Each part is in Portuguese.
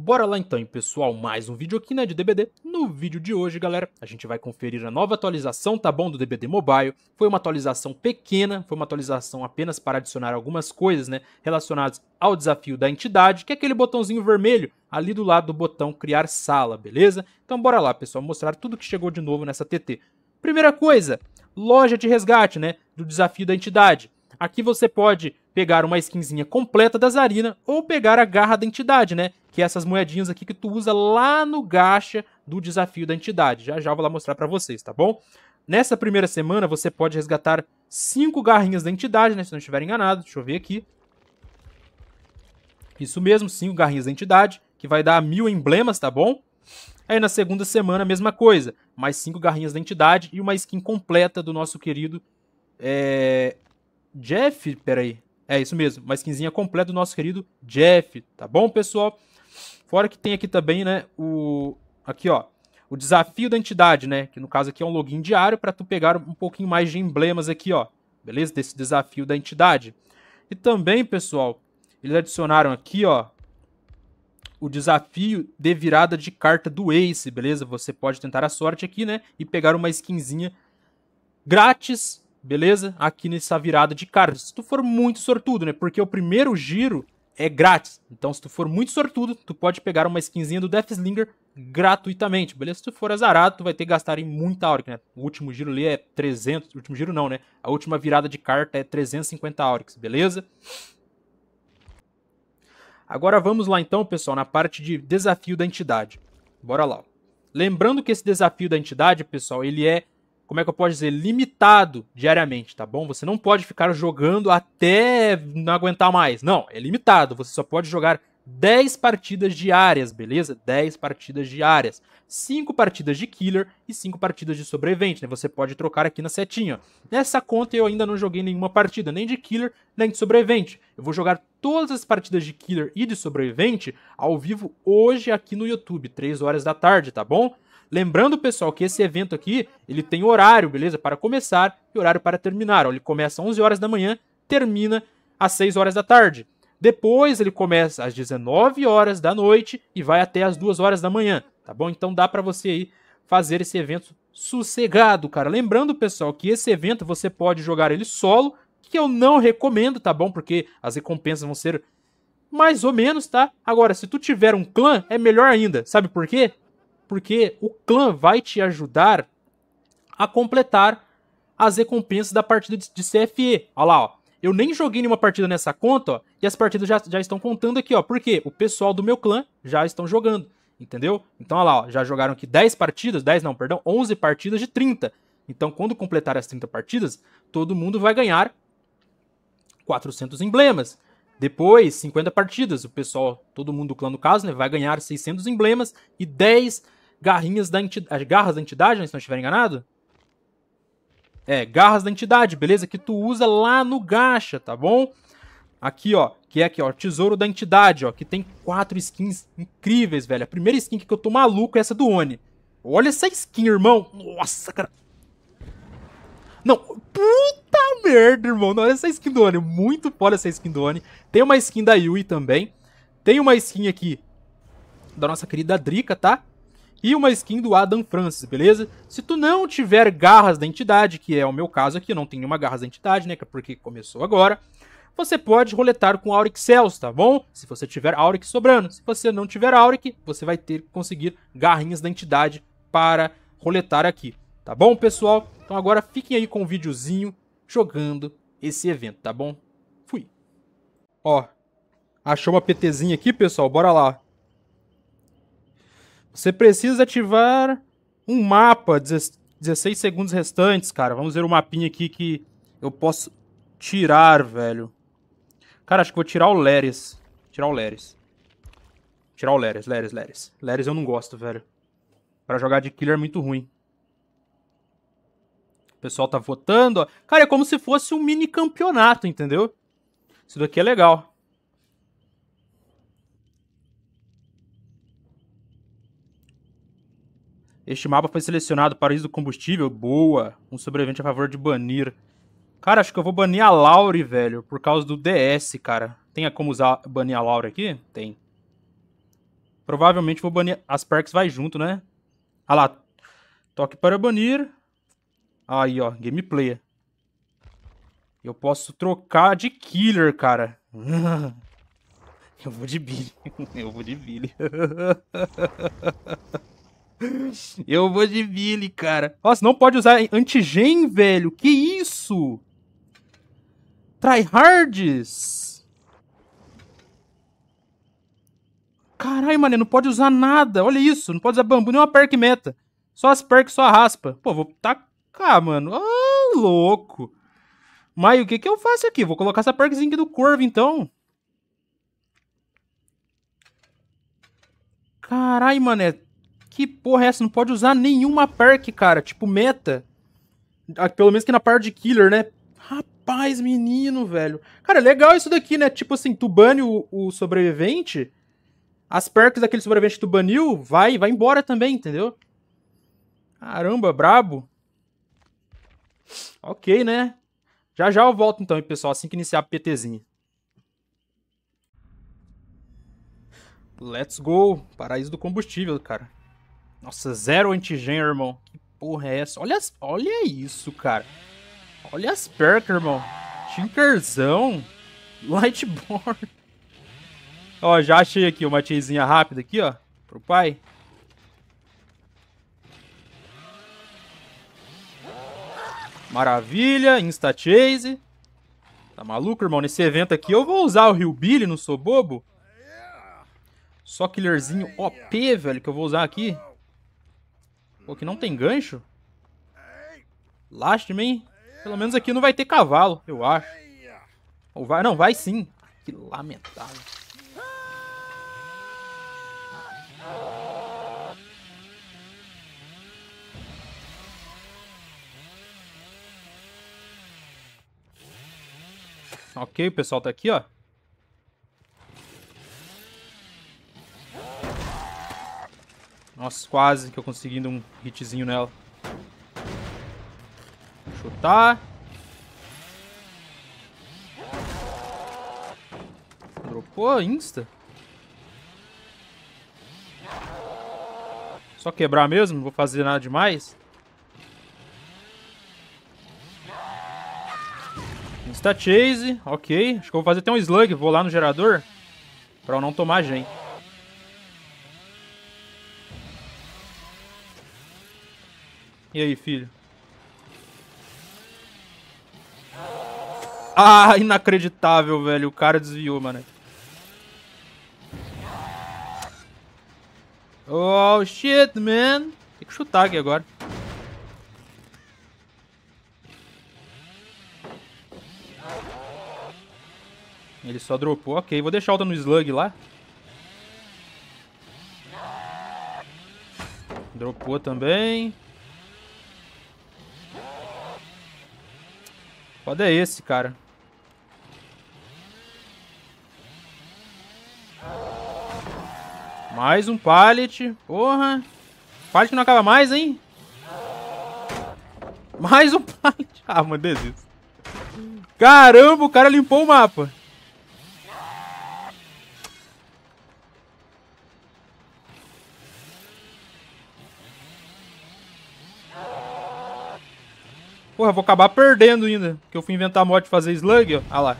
Bora lá então, pessoal, mais um vídeo aqui né, de DBD. No vídeo de hoje, galera, a gente vai conferir a nova atualização, tá bom, do DBD Mobile. Foi uma atualização pequena, foi uma atualização apenas para adicionar algumas coisas, né, relacionadas ao desafio da entidade, que é aquele botãozinho vermelho ali do lado do botão criar sala, beleza? Então bora lá, pessoal, mostrar tudo que chegou de novo nessa TT. Primeira coisa, loja de resgate, né, do desafio da entidade. Aqui você pode pegar uma skinzinha completa da Zarina ou pegar a garra da entidade, né? Que é essas moedinhas aqui que tu usa lá no gacha do desafio da entidade. Já já vou lá mostrar para vocês, tá bom? Nessa primeira semana você pode resgatar cinco garrinhas da entidade, né? Se não estiver enganado, deixa eu ver aqui. Isso mesmo, cinco garrinhas da entidade, que vai dar mil emblemas, tá bom? Aí na segunda semana, a mesma coisa. Mais cinco garrinhas da entidade e uma skin completa do nosso querido. É... Jeff? Peraí. É isso mesmo, mais quinzinha completa do nosso querido Jeff, tá bom, pessoal? Fora que tem aqui também, né, o aqui, ó, o desafio da entidade, né, que no caso aqui é um login diário para tu pegar um pouquinho mais de emblemas aqui, ó. Beleza? Desse desafio da entidade. E também, pessoal, eles adicionaram aqui, ó, o desafio de virada de carta do Ace, beleza? Você pode tentar a sorte aqui, né, e pegar uma skinzinha grátis beleza? Aqui nessa virada de cartas. Se tu for muito sortudo, né? Porque o primeiro giro é grátis. Então, se tu for muito sortudo, tu pode pegar uma skinzinha do Slinger gratuitamente, beleza? Se tu for azarado, tu vai ter que gastar em muita Auric, né? O último giro ali é 300... O último giro não, né? A última virada de carta é 350 Aurics, beleza? Agora vamos lá então, pessoal, na parte de desafio da entidade. Bora lá. Lembrando que esse desafio da entidade, pessoal, ele é como é que eu posso dizer, limitado diariamente, tá bom? Você não pode ficar jogando até não aguentar mais. Não, é limitado. Você só pode jogar 10 partidas diárias, beleza? 10 partidas diárias. 5 partidas de killer e 5 partidas de sobrevivente, né? Você pode trocar aqui na setinha. Nessa conta eu ainda não joguei nenhuma partida, nem de killer, nem de sobrevivente. Eu vou jogar todas as partidas de killer e de sobrevivente ao vivo hoje aqui no YouTube, 3 horas da tarde, tá bom? Lembrando, pessoal, que esse evento aqui, ele tem horário, beleza? Para começar e horário para terminar. ele começa às 11 horas da manhã, termina às 6 horas da tarde. Depois ele começa às 19 horas da noite e vai até às 2 horas da manhã, tá bom? Então dá para você aí fazer esse evento sossegado, cara. Lembrando, pessoal, que esse evento você pode jogar ele solo, que eu não recomendo, tá bom? Porque as recompensas vão ser mais ou menos, tá? Agora, se tu tiver um clã, é melhor ainda. Sabe por quê? porque o clã vai te ajudar a completar as recompensas da partida de CFE. Olha lá, ó. Eu nem joguei nenhuma partida nessa conta, ó, e as partidas já, já estão contando aqui, ó. Por quê? O pessoal do meu clã já estão jogando, entendeu? Então, olha lá, ó, já jogaram aqui 10 partidas, 10 não, perdão, 11 partidas de 30. Então, quando completar as 30 partidas, todo mundo vai ganhar 400 emblemas. Depois, 50 partidas, o pessoal, todo mundo do clã no caso, né, vai ganhar 600 emblemas e 10 garrinhas da entidade. Garras da entidade, né, se não estiver enganado? É, garras da entidade, beleza? Que tu usa lá no gacha, tá bom? Aqui, ó, que é aqui, ó, tesouro da entidade, ó, que tem quatro skins incríveis, velho. A primeira skin que eu tô maluco é essa do Oni. Olha essa skin, irmão. Nossa, cara. Não, puta merda, irmão. Não, olha essa skin do Oni. Muito foda essa skin do Oni. Tem uma skin da Yui também. Tem uma skin aqui da nossa querida Drica, tá? e uma skin do Adam Francis, beleza? Se tu não tiver garras da entidade, que é o meu caso aqui, eu não tenho nenhuma garras da entidade, né, é porque começou agora, você pode roletar com Auric Cells, tá bom? Se você tiver Auric sobrando. Se você não tiver Auric, você vai ter que conseguir garrinhas da entidade para roletar aqui, tá bom, pessoal? Então agora fiquem aí com o um videozinho jogando esse evento, tá bom? Fui. Ó, achou uma PTzinha aqui, pessoal, bora lá, você precisa ativar um mapa, 16 segundos restantes, cara. Vamos ver o mapinha aqui que eu posso tirar, velho. Cara, acho que vou tirar o Leres. Tirar o Leres. Tirar o Leres, Leres, Leres. Leres eu não gosto, velho. Pra jogar de killer é muito ruim. O pessoal tá votando, ó. Cara, é como se fosse um mini campeonato, entendeu? Isso daqui é legal. Este mapa foi selecionado para o do combustível. Boa. Um sobrevivente a favor de banir. Cara, acho que eu vou banir a Laure, velho, por causa do DS, cara. Tem como usar banir a Laure aqui? Tem. Provavelmente vou banir... As perks vai junto, né? Ah lá. Toque para banir. Aí, ó. Gameplay. Eu posso trocar de killer, cara. Eu vou de Billy. Eu vou de Billy. Eu vou de Billy, cara. Nossa, não pode usar antigen, velho. Que isso? Tryhards. Caralho, mano, não pode usar nada. Olha isso, não pode usar bambu, nem uma perk meta. Só as perks, só a raspa. Pô, vou tacar, mano. Ah, oh, louco. Mas o que que eu faço aqui? Vou colocar essa perkzinha aqui do Corvo, então. Caralho, mané que porra é essa? Não pode usar nenhuma perk, cara. Tipo, meta. Ah, pelo menos que na parte de killer, né? Rapaz, menino, velho. Cara, é legal isso daqui, né? Tipo assim, tu bane o, o sobrevivente, as perks daquele sobrevivente que tu baniu, vai, vai embora também, entendeu? Caramba, brabo. Ok, né? Já já eu volto então, pessoal, assim que iniciar a PTzinha. Let's go! Paraíso do combustível, cara. Nossa, zero antigen, irmão. Que porra é essa? Olha, as... Olha isso, cara. Olha as percas, irmão. Tinkerzão. Lightborn. Ó, já achei aqui uma tiazinha rápida aqui, ó. Pro pai. Maravilha, Insta Chase. Tá maluco, irmão? Nesse evento aqui eu vou usar o Rio Billy, não sou bobo. Só killerzinho OP, velho, que eu vou usar aqui. Pô, que não tem gancho? Lástima, hein? Pelo menos aqui não vai ter cavalo, eu acho. Ou vai? Não, vai sim. Que lamentável. Ok, o pessoal tá aqui, ó. Nossa, quase que eu consegui um hitzinho nela. Chutar. Dropou insta? Só quebrar mesmo? Não vou fazer nada demais. Insta chase. Ok. Acho que eu vou fazer até um slug. Vou lá no gerador. Pra eu não tomar gente. E aí, filho? Ah, inacreditável, velho. O cara desviou, mano. Oh, shit, man. Tem que chutar aqui agora. Ele só dropou. Ok, vou deixar o no slug lá. Dropou também. Foda é esse, cara. Mais um pallet. Porra. Pallet não acaba mais, hein? Mais um pallet. Ah, mano, desisto. Caramba, o cara limpou o mapa. Porra, vou acabar perdendo ainda. Porque eu fui inventar a mod de fazer slug, ó. Ah lá.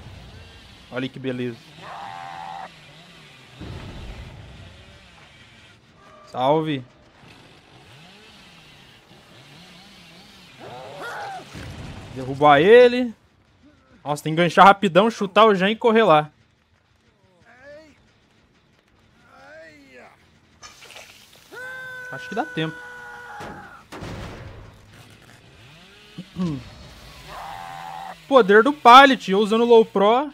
Olha que beleza. Salve. Derrubar ele. Nossa, tem que enganchar rapidão, chutar o Jean e correr lá. Acho que dá tempo. Hum. Poder do Pallet, eu usando Low Pro.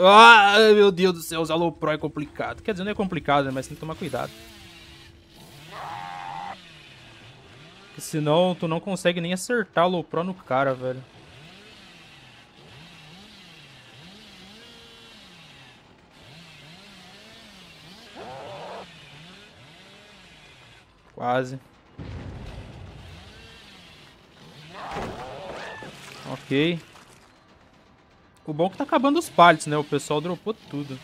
Ah, meu Deus do céu, usar Low Pro é complicado. Quer dizer, não é complicado, né, mas tem que tomar cuidado. Porque senão tu não consegue nem acertar Low Pro no cara, velho. Quase. Ok. O bom é que tá acabando os palitos, né? O pessoal dropou tudo.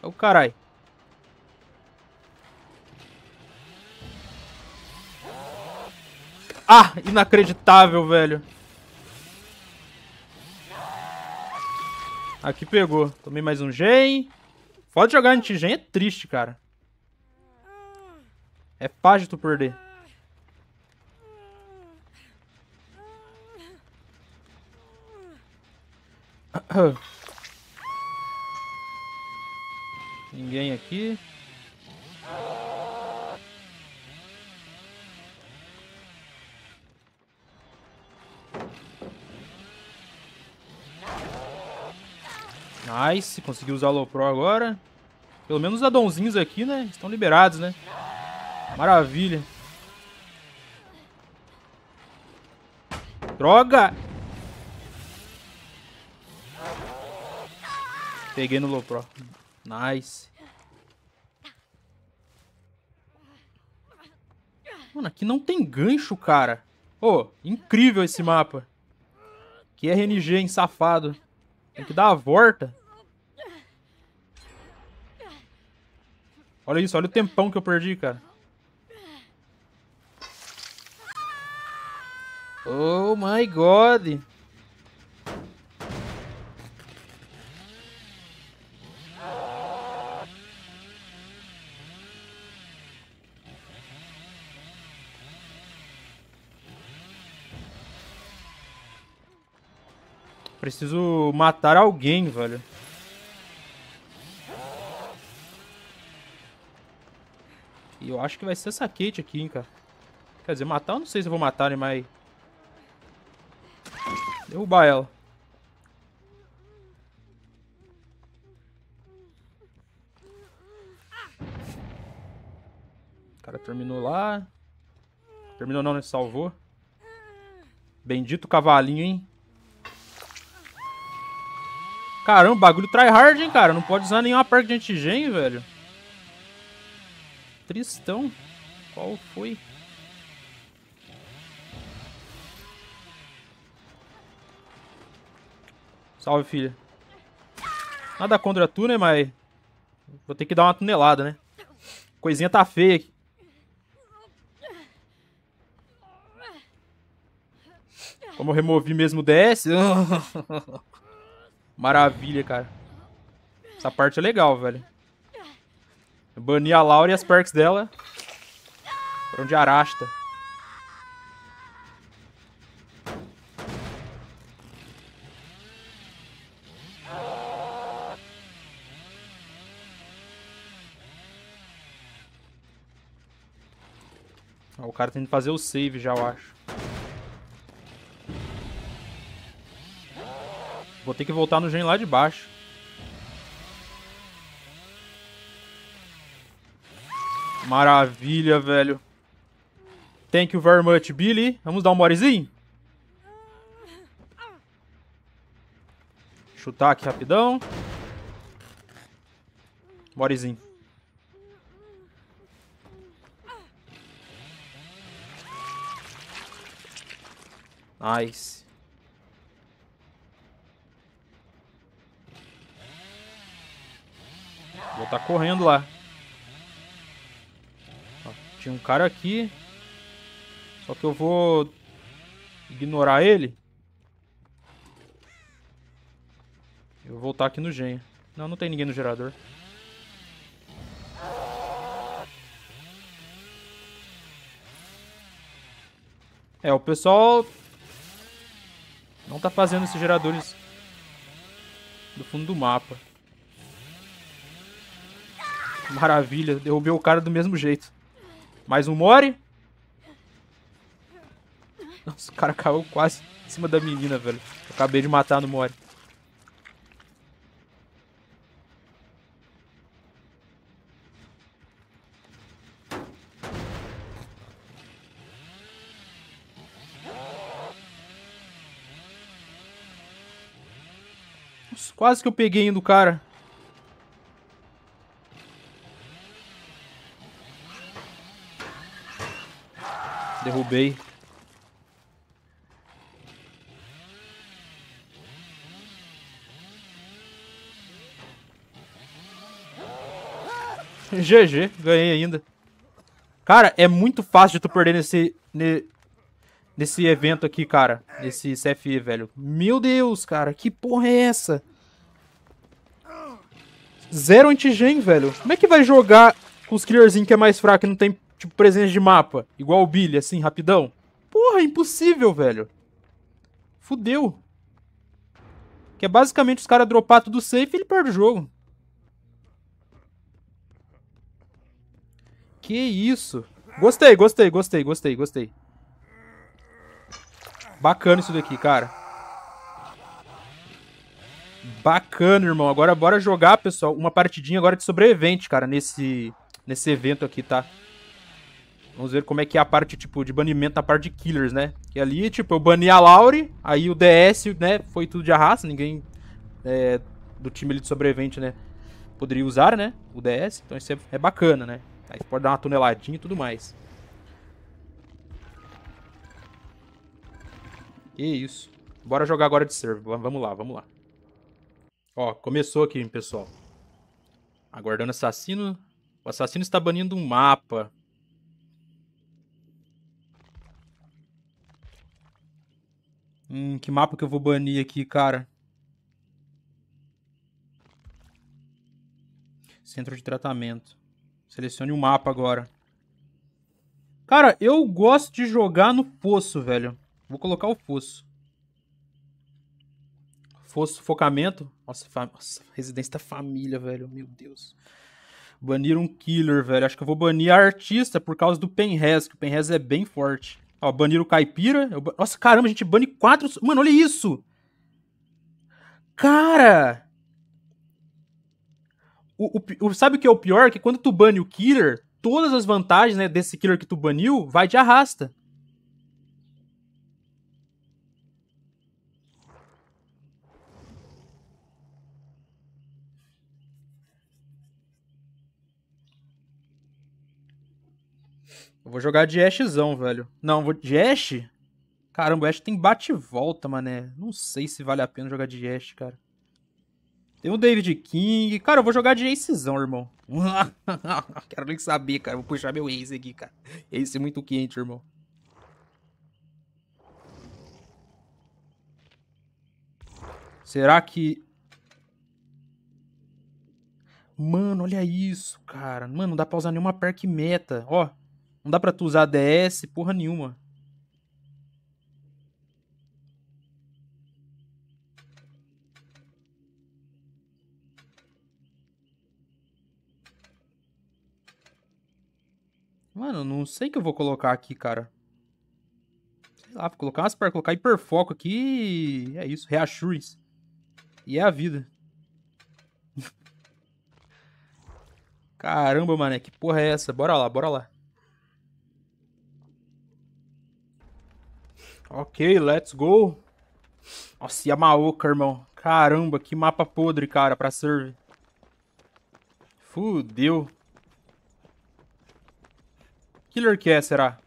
Ô, oh, carai. Ah, inacreditável, velho. Aqui pegou. Tomei mais um gen. Pode jogar anti-gen é triste, cara. É fácil tu perder. Ninguém aqui. Nice, consegui usar o Low Pro agora. Pelo menos os addonzinhos aqui, né? Estão liberados, né? Maravilha. Droga! Peguei no low pro. Nice. Mano, aqui não tem gancho, cara. Ô, oh, incrível esse mapa. Que RNG, hein, safado. Tem que dar a volta. Olha isso, olha o tempão que eu perdi, cara. Oh my god! Preciso matar alguém, velho. E eu acho que vai ser essa Kate aqui, hein, cara. Quer dizer, matar eu não sei se eu vou matar, né, mas... Derrubar ela. O cara terminou lá. Terminou não, né? Salvou. Bendito cavalinho, hein? Caramba, bagulho tryhard, hein, cara? Não pode usar nenhuma parte de antigen, velho. Tristão. Qual foi? Salve, filha. Nada contra tu, né, mas... Vou ter que dar uma tunelada, né? Coisinha tá feia aqui. Como eu removi mesmo o DS. Maravilha, cara. Essa parte é legal, velho. Eu bani a Laura e as perks dela. Pra onde arasta. cara tem que fazer o save já, eu acho. Vou ter que voltar no gen lá de baixo. Maravilha, velho. Thank you very much, Billy. Vamos dar um morezinho? Chutar aqui rapidão. Morezinho. Nice. Vou estar tá correndo lá. Ó, tinha um cara aqui. Só que eu vou ignorar ele. Eu vou voltar aqui no gen Não, não tem ninguém no gerador. É, o pessoal não tá fazendo esses geradores do fundo do mapa. Maravilha, derrubei o cara do mesmo jeito. Mais um Mori. Nossa, o cara caiu quase em cima da menina, velho. acabei de matar no Mori. Quase que eu peguei indo cara. Derrubei. GG, ganhei ainda. Cara, é muito fácil de tu perder nesse, ne, nesse evento aqui, cara. Nesse CFE, velho. Meu Deus, cara, que porra é essa? Zero antigen, velho. Como é que vai jogar com os clearzinhos que é mais fraco e não tem, tipo, presença de mapa? Igual o Billy, assim, rapidão? Porra, impossível, velho. Fudeu. Que é basicamente os caras dropar tudo safe e ele perde o jogo. Que isso. Gostei, gostei, gostei, gostei, gostei. Bacana isso daqui, cara. Bacana, irmão. Agora bora jogar, pessoal, uma partidinha agora de sobrevivente, cara, nesse, nesse evento aqui, tá? Vamos ver como é que é a parte, tipo, de banimento na parte de killers, né? Que ali, tipo, eu bani a Laure, aí o DS, né, foi tudo de arrasta, ninguém é, do time ali de sobrevivente, né, poderia usar, né, o DS. Então isso é, é bacana, né? Aí você pode dar uma tuneladinha e tudo mais. Que isso. Bora jogar agora de serve. Vamos lá, vamos lá. Ó, começou aqui, pessoal. Aguardando assassino. O assassino está banindo um mapa. Hum, que mapa que eu vou banir aqui, cara? Centro de tratamento. Selecione o um mapa agora. Cara, eu gosto de jogar no poço, velho. Vou colocar o poço. Sufocamento. Nossa, Nossa, residência da família, velho. Meu Deus. Banir um killer, velho. Acho que eu vou banir a artista por causa do Penrez, que o Penrez é bem forte. Ó, banir o caipira. Eu... Nossa, caramba, a gente bane quatro. Mano, olha isso! Cara! O, o, o, sabe o que é o pior? Que quando tu bane o killer, todas as vantagens né, desse killer que tu baniu vai de arrasta. Eu vou jogar de Ashzão, velho. Não, vou de Ash? Caramba, o Ash tem bate-volta, mané. Não sei se vale a pena jogar de Ash, cara. Tem o David King. Cara, eu vou jogar de Acezão, irmão. Quero nem saber, cara. Vou puxar meu Ace aqui, cara. Ace é muito quente, irmão. Será que... Mano, olha isso, cara. Mano, não dá pra usar nenhuma perk meta. Ó, não dá pra tu usar ADS, porra nenhuma. Mano, não sei o que eu vou colocar aqui, cara. Sei lá, vou colocar umas para colocar hiperfoco aqui. É isso, reassurance. E é a vida. Caramba, mané, que porra é essa? Bora lá, bora lá. Ok, let's go. Nossa, e a Maoka, irmão. Caramba, que mapa podre, cara, pra serve. Fudeu. Killer que é, será?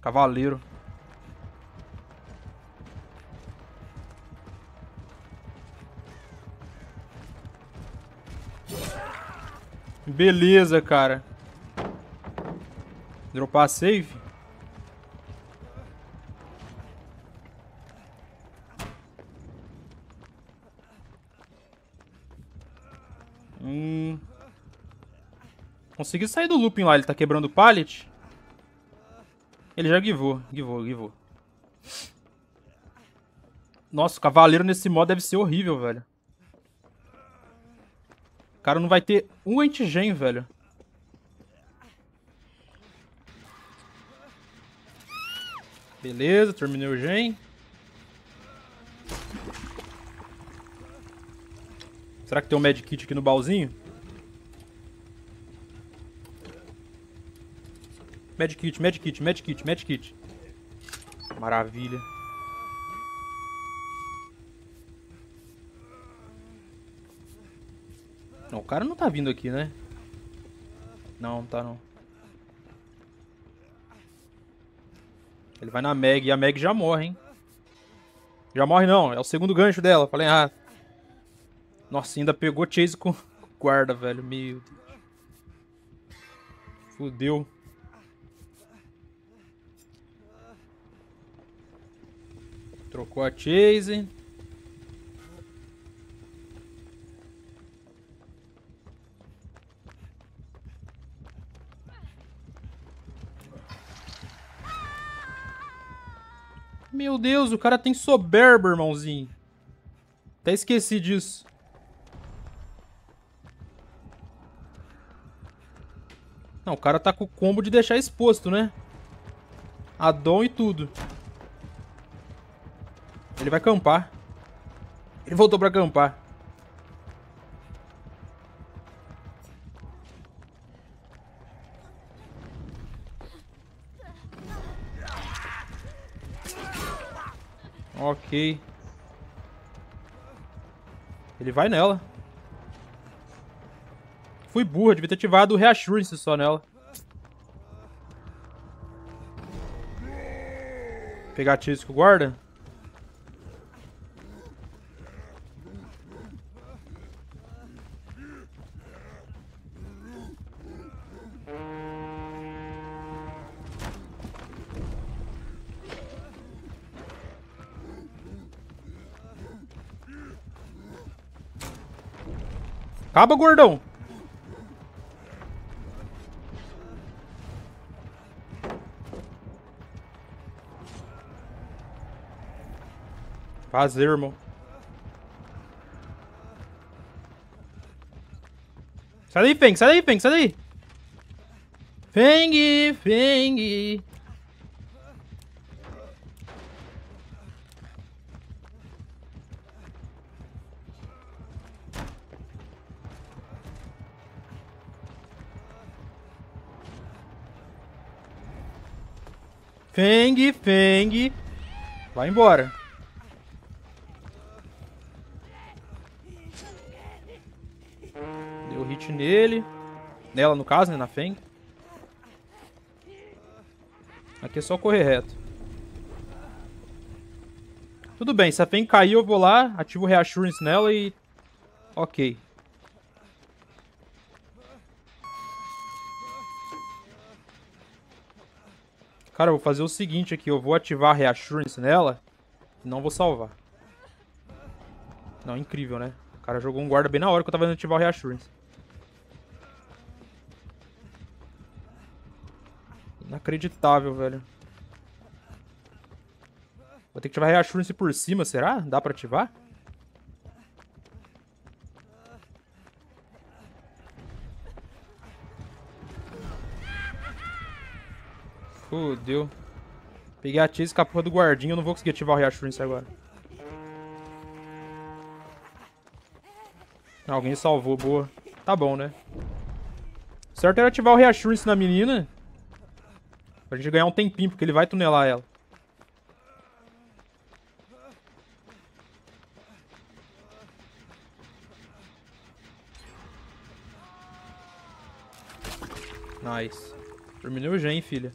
Cavaleiro. Beleza, cara. Dropar save? Hum. Consegui sair do looping lá. Ele tá quebrando o pallet. Ele já givou, givou, givou. Nossa, o cavaleiro nesse modo deve ser horrível, velho. O cara não vai ter um antigen, velho. Beleza, terminei o gen. Será que tem um medkit aqui no baúzinho? Medkit, medkit, medkit, medkit. Maravilha. Não, o cara não tá vindo aqui, né? Não, não tá não. Ele vai na Meg e a Meg já morre, hein? Já morre não, é o segundo gancho dela, falei errado. Ah, nossa, ainda pegou Chase com guarda, velho. Meu Deus. Fudeu. Trocou a Chase. Meu Deus, o cara tem soberba, irmãozinho. Até esqueci disso. Não, o cara tá com o combo de deixar exposto, né? A dom e tudo. Ele vai acampar. Ele voltou pra acampar. Ok. Ele vai nela. Fui burro, devia ter ativado o Reassurance só nela. Pegar tiro com o guarda. Acaba, gordão. Fazer, irmão. Sai daí, Feng. Sai daí, Feng. Sai daí. Feng, Feng. Feng, Feng. Vai embora. Deu hit nele. Nela, no caso, né? Na Feng. Aqui é só correr reto. Tudo bem, se a Feng cair, eu vou lá, ativo o Reassurance nela e... Ok. Cara, eu vou fazer o seguinte aqui. Eu vou ativar a Reassurance nela e não vou salvar. Não, incrível, né? O cara jogou um guarda bem na hora que eu tava indo ativar o Reassurance. Inacreditável, velho. Vou ter que ativar a Reassurance por cima, será? Dá pra ativar? Fudeu. Peguei a Chase com a porra do guardinho. Eu não vou conseguir ativar o Reassurance agora. Alguém salvou, boa. Tá bom, né? O certo era ativar o Reassurance na menina. Pra gente ganhar um tempinho, porque ele vai tunelar ela. Nice. Terminei o gen, filha.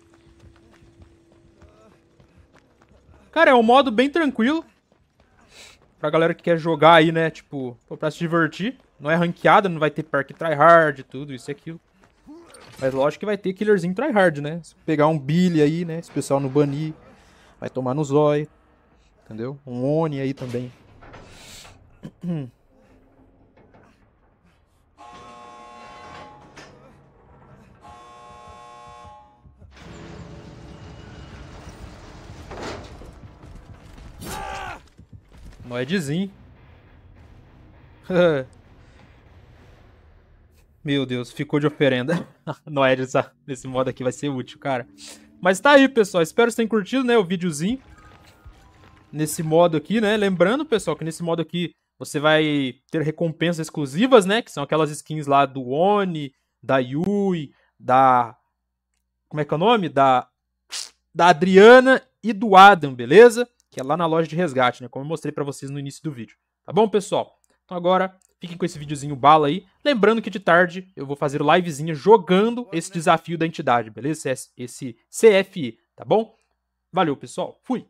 Cara, é um modo bem tranquilo. Pra galera que quer jogar aí, né? Tipo, pra se divertir. Não é ranqueada, não vai ter perk tryhard, tudo isso e aquilo. Mas lógico que vai ter killerzinho tryhard, né? Se pegar um Billy aí, né? especial no bunny Vai tomar no Zoi Entendeu? Um Oni aí também. Hum. Moedzinho. Meu Deus, ficou de oferenda. Noed nesse é modo aqui vai ser útil, cara. Mas tá aí, pessoal. Espero que vocês tenham curtido, né, o videozinho. Nesse modo aqui, né? Lembrando, pessoal, que nesse modo aqui você vai ter recompensas exclusivas, né? Que são aquelas skins lá do Oni, da Yui, da... Como é que é o nome? Da... Da Adriana e do Adam, beleza? que é lá na loja de resgate, né? Como eu mostrei para vocês no início do vídeo. Tá bom, pessoal? Então agora, fiquem com esse videozinho bala aí. Lembrando que de tarde eu vou fazer livezinha jogando esse né? desafio da entidade, beleza? Esse, esse CFI, tá bom? Valeu, pessoal. Fui!